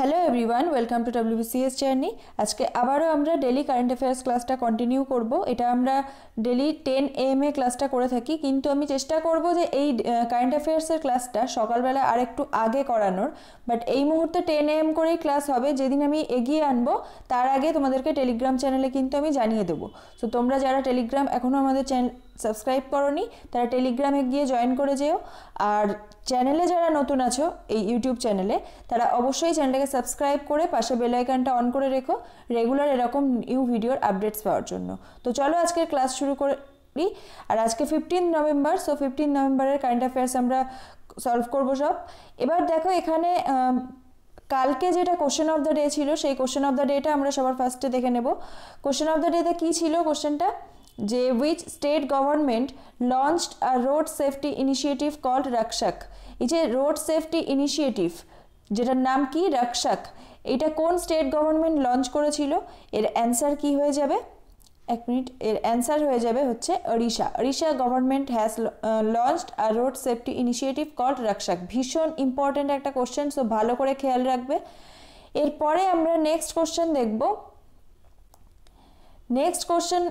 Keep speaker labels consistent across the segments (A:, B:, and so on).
A: Hello everyone welcome to WBCS journey আজকে আবারও আমরা ডেলি কারেন্ট অ্যাফেয়ার্স ক্লাসটা কন্টিনিউ করব এটা আমরা ডেলি টেন এম এ ক্লাসটা করে থাকি কিন্তু আমি চেষ্টা করব যে এই কারেন্ট অ্যাফেয়ার্সের ক্লাসটা সকালবেলা আর একটু আগে করানোর বাট এই মুহূর্তে টেন এম করেই ক্লাস হবে যেদিন আমি এগিয়ে আনবো তার আগে তোমাদেরকে টেলিগ্রাম চ্যানেলে কিন্তু আমি জানিয়ে দেবো সো তোমরা যারা টেলিগ্রাম এখনও আমাদের চ্যানেল সাবস্ক্রাইব করনি তারা টেলিগ্রামে গিয়ে জয়েন করে যেও আর চ্যানেলে যারা নতুন আছো এই ইউটিউব চ্যানেলে তারা অবশ্যই চ্যানেলটাকে সাবস্ক্রাইব করে পাশে বেলাইকানটা অন করে রেখো রেগুলার এরকম নিউ ভিডিওর আপডেটস পাওয়ার জন্য তো চলো আজকের ক্লাস শুরু করি আর আজকে ফিফটিন নভেম্বর সো ফিফটিন নভেম্বরের কারেন্ট অ্যাফেয়ার্স আমরা সলভ করবো সব এবার দেখো এখানে কালকে যেটা কোশ্চেন অফ দ্য ডে ছিল সেই কোশ্চেন অফ দ্য ডেটা আমরা সবার ফার্স্টে দেখে নেব কোশ্চেন অফ দ্য ডেতে কী ছিল কোশ্চেনটা যে which state government launched a road safety initiative called Rakshak এই যে রোড সেফটি ইনিশিয়েটিভ যেটার নাম কি রাকশাক এটা কোন স্টেট গভর্নমেন্ট লঞ্চ করেছিল এর অ্যান্সার কি হয়ে যাবে এক মিনিট এর অ্যান্সার হয়ে যাবে হচ্ছে Odisha Odisha government has launched আর road safety initiative called Rakshak ভীষণ ইম্পর্ট্যান্ট একটা কোশ্চেন সো ভালো করে খেয়াল রাখবে এরপরে আমরা নেক্সট কোশ্চেন দেখবো নেক্সট কোশ্চেন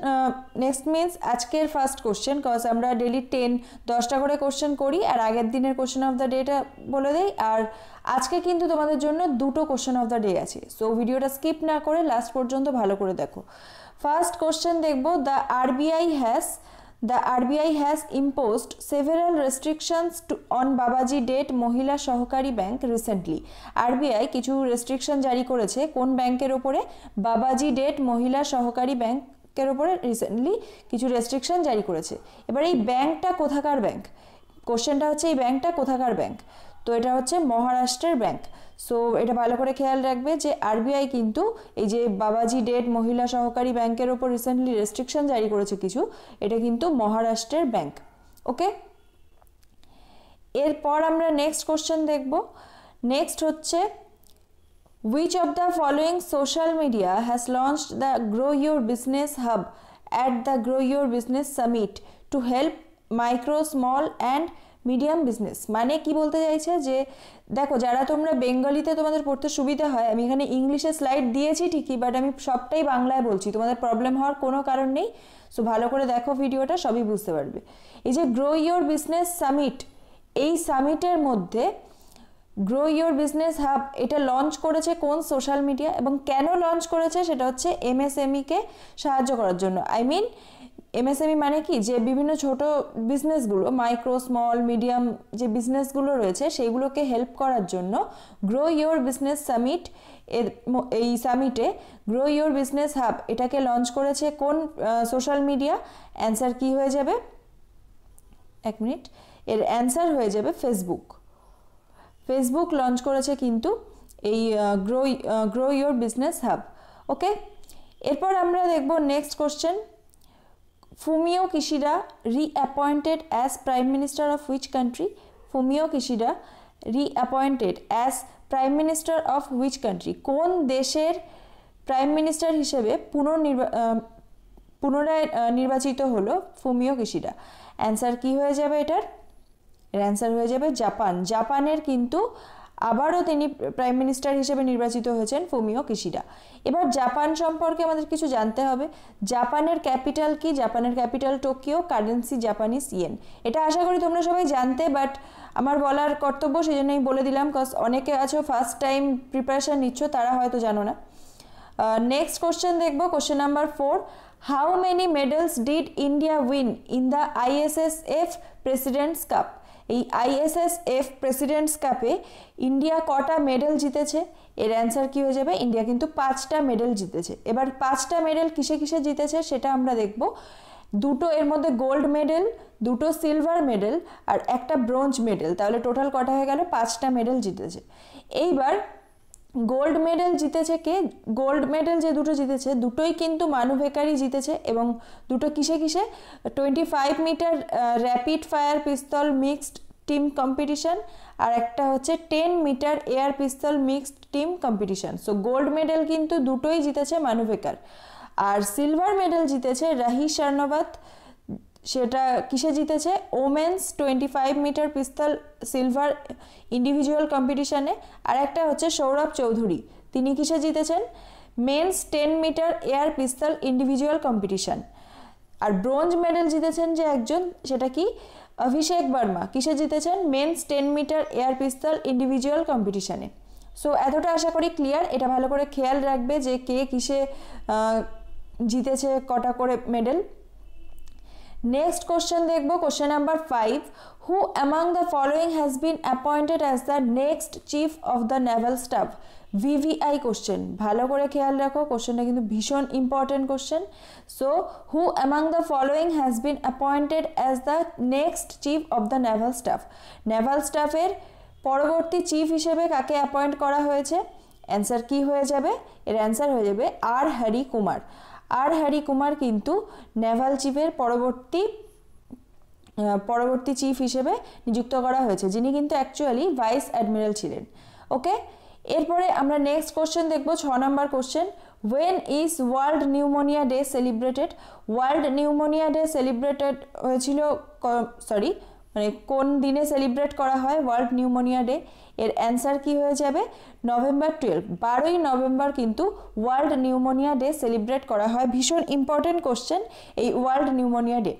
A: নেক্সট মিন্স আজকের ফার্স্ট কোশ্চেন কজ আমরা ডেলি টেন দশটা করে কোশ্চেন করি আর আগের দিনের কোশ্চেন অফ দ্য ডেটা বলে দিই আর আজকে কিন্তু তোমাদের জন্য দুটো কোশ্চেন অফ দ্য ডে আছে সো ভিডিওটা স্কিপ না করে লাস্ট পর্যন্ত ভালো করে দেখো ফার্স্ট কোশ্চেন দেখবো the RBI has the RBI has imposed several restrictions to on Babaji Date Mahila Sahakari bank recently RBI কিছু রেস্ট্রিকশন জারি করেছে কোন ব্যাংকের ওপরে বাবাজি ডেট মহিলা সহকারী ব্যাংক ব্যাংকের ওপরে রিসেন্টলি কিছু রেস্ট্রিকশন জারি করেছে এবার এই ব্যাংকটা কোথাকার ব্যাংক কোশ্চেনটা হচ্ছে এই ব্যাংকটা কোথাকার ব্যাংক তো এটা হচ্ছে মহারাষ্ট্রের ব্যাংক সো এটা ভালো করে খেয়াল রাখবে যে আরবিআই কিন্তু এই যে বাবাজি ডেট মহিলা সহকারী ব্যাংকের ওপর রিসেন্টলি রেস্ট্রিকশন জারি করেছে কিছু এটা কিন্তু মহারাষ্ট্রের ব্যাংক ওকে এরপর আমরা নেক্সট কোশ্চেন দেখব নেক্সট হচ্ছে which of the following social media has launch the grow your business hub at the grow your business summit to help micro small and medium business মানে কি বলতে চাইছে যে দেখো যারা তোমরা বেঙ্গলিতে তোমাদের পড়তে সুবিধা হয় আমি এখানে ইংলিশে স্লাইড দিয়েছি ঠিকই বাট আমি সবটাই বাংলায় বলছি তোমাদের প্রবলেম হওয়ার কোনো কারণ নেই সো ভালো করে দেখো ভিডিওটা সবই বুঝতে পারবে এই যে গ্রো ইয়োর বিজনেস সামিট এই সামিটের মধ্যে গ্রো ইয়োর বিজনেস হাব এটা লঞ্চ করেছে কোন সোশ্যাল মিডিয়া এবং কেন লঞ্চ করেছে সেটা হচ্ছে এমএসএমইকে e সাহায্য করার জন্য আই মিন এমএসএমই e মানে কি যে বিভিন্ন ছোট বিজনেসগুলো মাইক্রো স্মল মিডিয়াম যে বিজনেসগুলো রয়েছে সেইগুলোকে হেল্প করার জন্য গ্রো ইয়োর বিজনেস সামিট এর এই সামিটে গ্রো ইয়োর বিজনেস হাব এটাকে লঞ্চ করেছে কোন সোশ্যাল মিডিয়া অ্যান্সার কি হয়ে যাবে এক মিনিট এর অ্যান্সার হয়ে যাবে ফেসবুক ফেসবুক লঞ্চ করেছে কিন্তু এই grow grow your business hub okay এরপর আমরা দেখব next question Fumio Kishida reappointed as prime minister of which country Fumio Kishida reappointed as prime minister of which country কোন দেশের প্রাইম মিনিস্টার হিসেবে পুনর্নির্বা পুনরায় নির্বাচিত হলো ফুমিও কিশিরা অ্যান্সার কি হয়ে যাবে এটার এর অ্যান্সার হয়ে যাবে জাপান জাপানের কিন্তু আবারও তিনি প্রাইম মিনিস্টার হিসেবে নির্বাচিত হয়েছেন ফুমিও কিশিডা এবার জাপান সম্পর্কে আমাদের কিছু জানতে হবে জাপানের ক্যাপিটাল কি জাপানের capital Tokyo currency Japanese yen এটা আশা করি তোমরা সবাই জানতে বাট আমার বলার কর্তব্য সেই জন্য আমি বলে দিলাম কজ অনেকে আছো ফার্স্ট টাইম প্রিপারেশান নিচ্ছ তারা হয়তো জানো না নেক্সট কোশ্চেন দেখবো question number four how many medals did India win in the ISSF presidents cup এই আইএসএসএফ প্রেসিডেন্টস কাপে ইন্ডিয়া কটা মেডেল জিতেছে এর অ্যান্সার কী হয়ে যাবে ইন্ডিয়া কিন্তু পাঁচটা মেডেল জিতেছে এবার পাঁচটা মেডেল কিসে কিসে জিতেছে সেটা আমরা দেখব দুটো এর মধ্যে গোল্ড মেডেল দুটো সিলভার মেডেল আর একটা ব্রোঞ্জ মেডেল তাহলে টোটাল কটা হয়ে গেল পাঁচটা মেডেল জিতেছে এইবার গোল্ড মেডেল জিতেছে কে গোল্ড মেডেল যে দুটো জিতেছে দুটোই কিন্তু মানু ভেকারি জিতেছে এবং দুটো কিসে কিসে twenty five meter rapid fire pistol mixed team competition আর একটা হচ্ছে ten meter air pistol mixed team competition so gold medal কিন্তু দুটোই জিতেছে মানু ভেকার আর সিলভার মেডেল জিতেছে রাহি শার্নবাত সেটা কিসে জিতেছে women's twenty five meter pistol silver individual কম্পিটিশানে আর একটা হচ্ছে সৌরভ চৌধুরী তিনি কিসে জিতেছেন men's ten meter air pistol individual competition আর ব্রোঞ্জ মেডেল জিতেছেন যে একজন সেটা কি অভিষেক বর্মা কিসে জিতেছেন men's ten meter air pistol individual কম্পিটিশানে সো এতটা আশা করি ক্লিয়ার এটা ভালো করে খেয়াল রাখবে যে কে কিসে জিতেছে কটা করে মেডেল নেক্সট কোশ্চেন দেখবো question number five who among the following has been appointed as the next chief of the naval staff VVI question ভালো করে খেয়াল রাখো কোশ্চেনটা কিন্তু ভীষণ important question so who among the following has been appointed as the next chief of the naval staff naval স্টাফের পরবর্তী chief হিসেবে কাকে অ্যাপয়েন্ট করা হয়েছে অ্যান্সার কি হয়ে যাবে এর অ্যান্সার হয়ে যাবে আর হ্যারি কুমার আর হ্যারি কুমার কিন্তু নেভাল চিফের পরবর্তী পরবর্তী চিফ হিসেবে নিযুক্ত করা হয়েছে যিনি কিন্তু অ্যাকচুয়ালি ভাইস অ্যাডমিরাল ছিলেন ওকে এরপরে আমরা নেক্সট কোশ্চেন দেখবো ছ number question when is world pneumonia day celebrated world pneumonia day celebrated হয়েছিল সরি মানে কোন দিনে সেলিব্রেট করা হয় ওয়ার্ল্ড নিউমোনিয়া ডে এর অ্যান্সার কি হয়ে যাবে নভেম্বর টুয়েলভ বারোই নভেম্বর কিন্তু ওয়ার্ল্ড নিউমোনিয়া ডে সেলিব্রেট করা হয় ভীষণ ইম্পর্টেন্ট কোশ্চেন এই ওয়ার্ল্ড নিউমোনিয়া ডে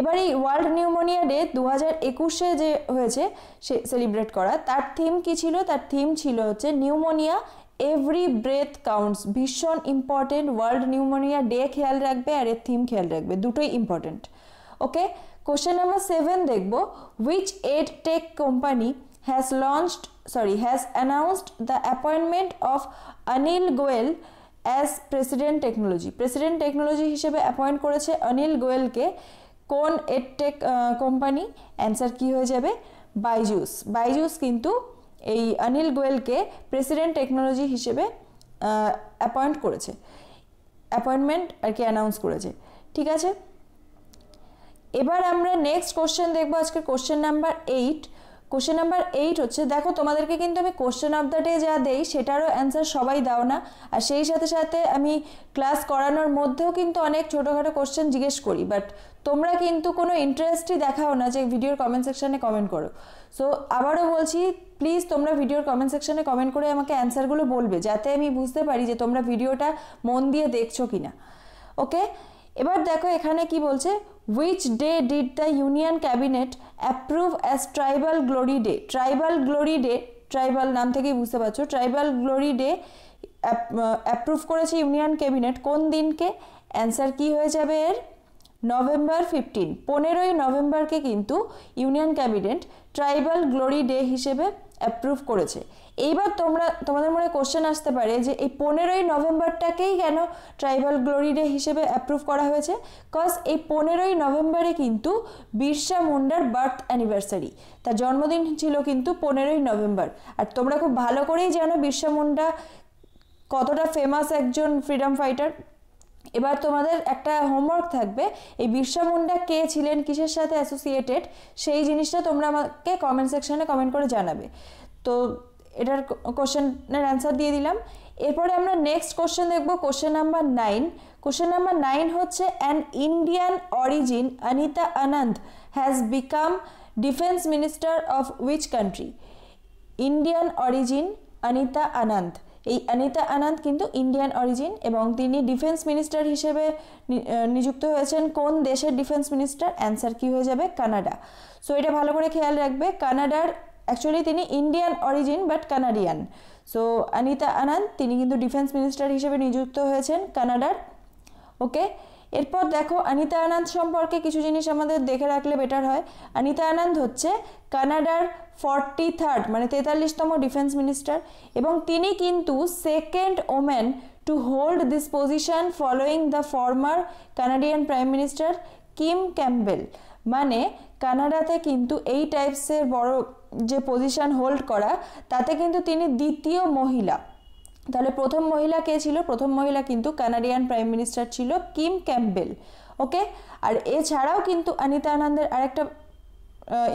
A: এবার এই ওয়ার্ল্ড নিউমোনিয়া ডে দু হাজার একুশে যে হয়েছে সে সেলিব্রেট করা তার থিম কি ছিল তার থিম ছিল হচ্ছে নিউমোনিয়া এভরি ব্রেথ কাউন্টস ভীষণ ইম্পর্টেন্ট ওয়ার্ল্ড নিউমোনিয়া ডে খেয়াল রাখবে আর এর থিম খেয়াল রাখবে দুটোই important okay question number seven দেখব which ed tech company has launched sorry has announced the appointment of Anil Goel as president technology president technology হিসেবে অ্যাপয়েন্ট করেছে অনিল গোয়েলকে কোন এড টেক কোম্পানি অ্যান্সার কি হয়ে যাবে বাইজুস বাইজুস কিন্তু এই অনিল গোয়েলকে প্রেসিডেন্ট টেকনোলজি হিসেবে অ্যাপয়েন্ট করেছে অ্যাপয়েন্টমেন্ট আর কি অ্যানাউন্স করেছে ঠিক আছে এবার আমরা নেক্সট কোশ্চেন দেখবো আজকে question number eight question number eight হচ্ছে দেখো তোমাদেরকে কিন্তু আমি কোশ্চেন অফ দ্য ডে যা দেই সেটারও অ্যান্সার সবাই দাও না আর সেই সাথে সাথে আমি ক্লাস করানোর মধ্যেও কিন্তু অনেক ছোটোখাটো কোশ্চেন জিজ্ঞেস করি বাট তোমরা কিন্তু কোনো ইন্টারেস্টই দেখাও না যে ভিডিওর কমেন্ট সেকশানে কমেন্ট করো সো আবারও বলছি প্লিজ তোমরা ভিডিওর কমেন্ট সেকশানে কমেন্ট করে আমাকে অ্যান্সারগুলো বলবে যাতে আমি বুঝতে পারি যে তোমরা ভিডিওটা মন দিয়ে দেখছো কি না ওকে এবার দেখো এখানে কি বলছে which day did the union cabinet approve as tribal glory day tribal glory day tribal নাম থেকেই বুঝতে পারছো ট্রাইবাল গ্লোরি ডে অ্যাপ্রুভ করেছে ইউনিয়ন ক্যাবিনেট কোন দিনকে অ্যান্সার কি হয়ে যাবে এর নভেম্বর ফিফটিন পনেরোই নভেম্বরকে কিন্তু union cabinet tribal glory day হিসেবে অ্যাপ্রুভ করেছে এইবার তোমরা তোমাদের মনে কোশ্চেন আসতে পারে যে এই পনেরোই নভেম্বরটাকেই কেন ট্রাইবাল গ্লোরি ডে হিসেবে অ্যাপ্রুভ করা হয়েছে কজ এই পনেরোই নভেম্বরে কিন্তু বিরসা মুন্ডার বার্থ অ্যানিভার্সারি তার জন্মদিন ছিল কিন্তু পনেরোই নভেম্বর আর তোমরা খুব ভালো করেই জানো বিরসা মুন্ডা কতটা ফেমাস একজন ফ্রিডম ফাইটার এবার তোমাদের একটা হোমওয়ার্ক থাকবে এই বিরসা মুন্ডা কে ছিলেন কিসের সাথে অ্যাসোসিয়েটেড সেই জিনিসটা তোমরা আমাকে কমেন্ট সেকশানে কমেন্ট করে জানাবে তো এটার কোশ্চেনের অ্যান্সার দিয়ে দিলাম এরপরে আমরা নেক্সট কোশ্চেন দেখবো question number nine question number nine হচ্ছে an Indian origin Anita Anand has become defence minister of which country Indian origin Anita Anand এই অনিতা আনন্দ কিন্তু ইন্ডিয়ান অরিজিন এবং তিনি ডিফেন্স মিনিস্টার হিসেবে নিযুক্ত হয়েছেন কোন দেশের ডিফেন্স মিনিস্টার অ্যান্সার কি হয়ে যাবে কানাডা সো এটা ভালো করে খেয়াল রাখবে কানাডার অ্যাকচুয়ালি তিনি Indian origin but Canadian so Anita Anand তিনি কিন্তু ডিফেন্স মিনিস্টার হিসেবে নিযুক্ত হয়েছেন কানাডার ওকে এরপর দেখো অনিতা আনন্দ সম্পর্কে কিছু জিনিস আমাদের দেখে রাখলে বেটার হয় অনিতা আনন্দ হচ্ছে কানাডার ফর্টি থার্ড মানে তেতাল্লিশতম ডিফেন্স মিনিস্টার এবং তিনি কিন্তু second woman to hold this position following the former Canadian prime minister Kim Campbell মানে কানাডাতে কিন্তু এই টাইপসের বড় যে পজিশন হোল্ড করা তাতে কিন্তু তিনি দ্বিতীয় মহিলা তাহলে প্রথম মহিলা কে ছিল প্রথম মহিলা কিন্তু কানাডিয়ান প্রাইম মিনিস্টার ছিল কিম ক্যাম্পবেল ওকে আর এছাড়াও কিন্তু অনিতা আনন্দের আরেকটা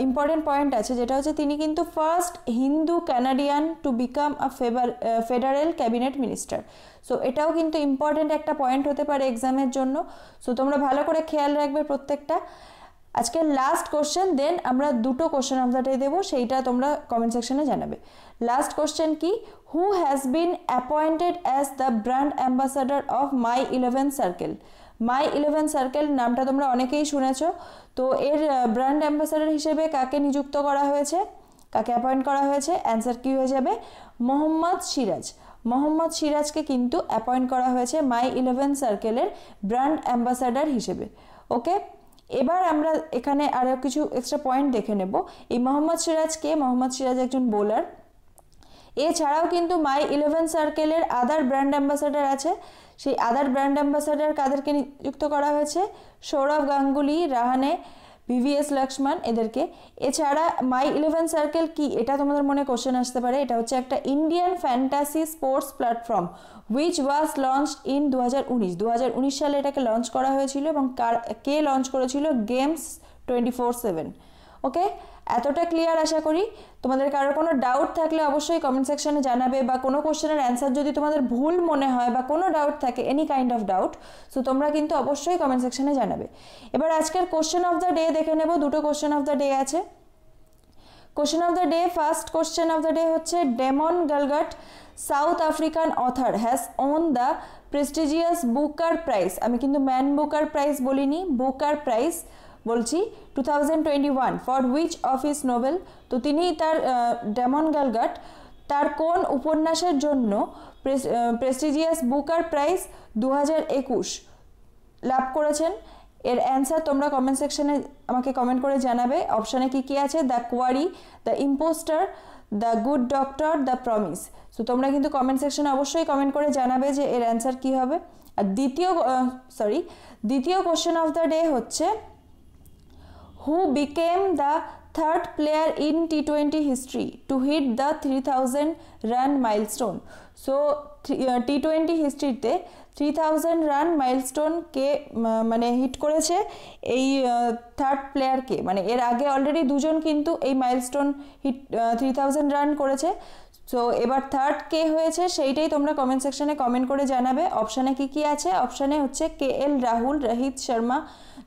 A: ইম্পর্টেন্ট পয়েন্ট আছে যেটা হচ্ছে তিনি কিন্তু first Hindu Canadian to become a favour federal cabinet minister so এটাও কিন্তু ইম্পর্টেন্ট একটা পয়েন্ট হতে পারে এক্সামের জন্য সো তোমরা ভালো করে খেয়াল রাখবে প্রত্যেকটা আজকে লাস্ট কোশ্চেন দেন আমরা দুটো কোশ্চেন আমরাটাই দেবো সেইটা তোমরা কমেন্ট সেকশনে জানাবে লাস্ট কোশ্চেন কি who has been appointed as the brand ambassador of My Eleven Circle My Eleven Circle নামটা তোমরা অনেকেই শুনেছ তো এর ব্র্যান্ড অ্যাম্বাসাডার হিসেবে কাকে নিযুক্ত করা হয়েছে কাকে অ্যাপয়েন্ট করা হয়েছে অ্যান্সার কী হয়ে যাবে মোহাম্মদ সিরাজ মোহাম্মদ সিরাজকে কিন্তু অ্যাপয়েন্ট করা হয়েছে মাই ইলেভেন সার্কেলের ব্র্যান্ড অ্যাম্বাসাডার হিসেবে ওকে এবার আমরা এখানে আরও কিছু এক্সট্রা পয়েন্ট দেখে নেব এই মোহাম্মদ সিরাজকে মোহাম্মদ সিরাজ একজন বোলার এছাড়াও কিন্তু মাই ইলেভেন সার্কেলের আদার ব্র্যান্ড অ্যাম্বাসাডার আছে সেই আদার ব্র্যান্ড অ্যাম্বাসাডার কাদেরকে নিযুক্ত করা হয়েছে সৌরভ গাঙ্গুলি রাহানে ভিভিএস লক্ষ্মণ এদেরকে এছাড়া মাই ইলেভেন সার্কেল কি এটা তোমাদের মনে কোশ্চেন আসতে পারে এটা হচ্ছে একটা Indian fantasy sports platform which was launch in দু হাজার উনিশ সালে এটাকে লঞ্চ করা হয়েছিল এবং কার কে লঞ্চ করেছিল Games twenty four seven okay এতটা ক্লিয়ার আশা করি তোমাদের কারো কোনো ডাউট থাকলে অবশ্যই কমেন্ট সেকশানে জানাবে বা কোনো কোশ্চেনের অ্যান্সার যদি তোমাদের ভুল মনে হয় বা কোনো ডাউট থাকে any kind of doubt so তোমরা কিন্তু অবশ্যই কমেন্ট সেকশানে জানাবে এবার আজকের কোশ্চেন অফ দ্য ডে দেখে নেব দুটো কোশ্চেন অফ দ্য ডে আছে question of the day first question of the day হচ্ছে Damon Galgut South African author has on the prestigious Booker prize আমি কিন্তু ম্যান বুকার প্রাইজ বলিনি Booker prize বলছি to for which of his novel তো তিনি তার demon গ্যালগাট তার কোন উপন্যাসের জন্য প্রেস্টিজিয়াস বুকার প্রাইজ দু লাভ করেছেন এর অ্যান্সার তোমরা কমেন্ট সেকশনে আমাকে কমেন্ট করে জানাবে অপশানে কি কি আছে the quarry the imposter the good doctor the promise so তোমরা কিন্তু কমেন্ট সেকশনে অবশ্যই কমেন্ট করে জানাবে যে এর অ্যান্সার কি হবে আর দ্বিতীয় সরি দ্বিতীয় কোশ্চেন অফ দ্য ডে হচ্ছে who became who became the third player in T20 history to hit the 3000 run milestone. So T twenty হিস্ট্রিতে থ্রি থাউজেন্ড রান মাইলস্টোনকে মানে হিট করেছে এই থার্ড প্লেয়ারকে মানে এর আগে অলরেডি দুজন কিন্তু এই milestone hit three thousand run করেছে সো এবার থার্ড কে হয়েছে সেইটাই তোমরা কমেন্ট সেকশানে কমেন্ট করে জানাবে অপশানে কি কি আছে অপশানে হচ্ছে কে এল রাহুল রহিত শর্মা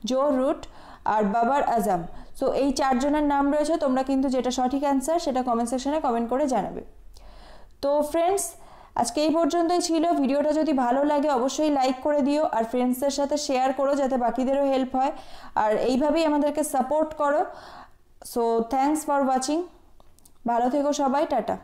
A: জো রুট আর বাবার আজম সো এই চারজনের নাম রয়েছে তোমরা কিন্তু যেটা সঠিক অ্যান্সার সেটা কমেন্ট সেকশনে কমেন্ট করে জানাবে তো ফ্রেন্ডস আজকে এই পর্যন্তই ছিল ভিডিওটা যদি ভালো লাগে অবশ্যই লাইক করে দিও আর ফ্রেন্ডসদের সাথে শেয়ার করো যাতে বাকিদেরও হেল্প হয় আর এইভাবেই আমাদেরকে সাপোর্ট করো সো থ্যাংকস ফর ওয়াচিং ভালো থেকো সবাই টাটা